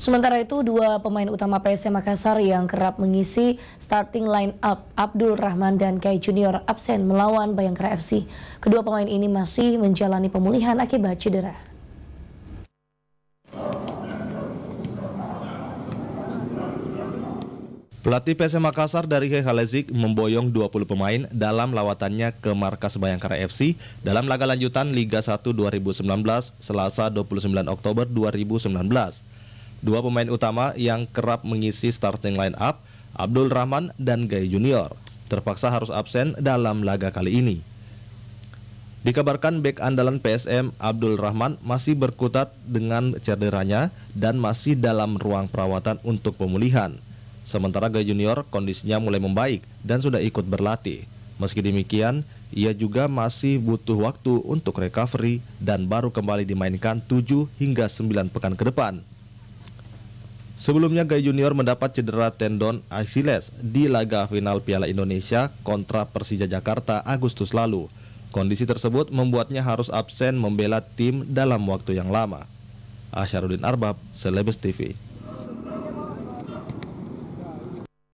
Sementara itu, dua pemain utama PSM Makassar yang kerap mengisi starting line up Abdul Rahman dan Kai Junior absen melawan Bayangkara FC. Kedua pemain ini masih menjalani pemulihan akibat cedera. Pelatih PSM Makassar dari Halezik memboyong 20 pemain dalam lawatannya ke markas Bayangkara FC dalam laga lanjutan Liga 1 2019 Selasa 29 Oktober 2019 dua pemain utama yang kerap mengisi starting line up, Abdul Rahman dan Gay Junior, terpaksa harus absen dalam laga kali ini. Dikabarkan back andalan PSM Abdul Rahman masih berkutat dengan cederanya dan masih dalam ruang perawatan untuk pemulihan. Sementara Gay Junior kondisinya mulai membaik dan sudah ikut berlatih. Meski demikian, ia juga masih butuh waktu untuk recovery dan baru kembali dimainkan 7 hingga 9 pekan ke depan. Sebelumnya Gai Junior mendapat cedera tendon Achilles di laga final Piala Indonesia kontra Persija Jakarta Agustus lalu. Kondisi tersebut membuatnya harus absen membela tim dalam waktu yang lama. Asharudin Arbab, Celebes TV.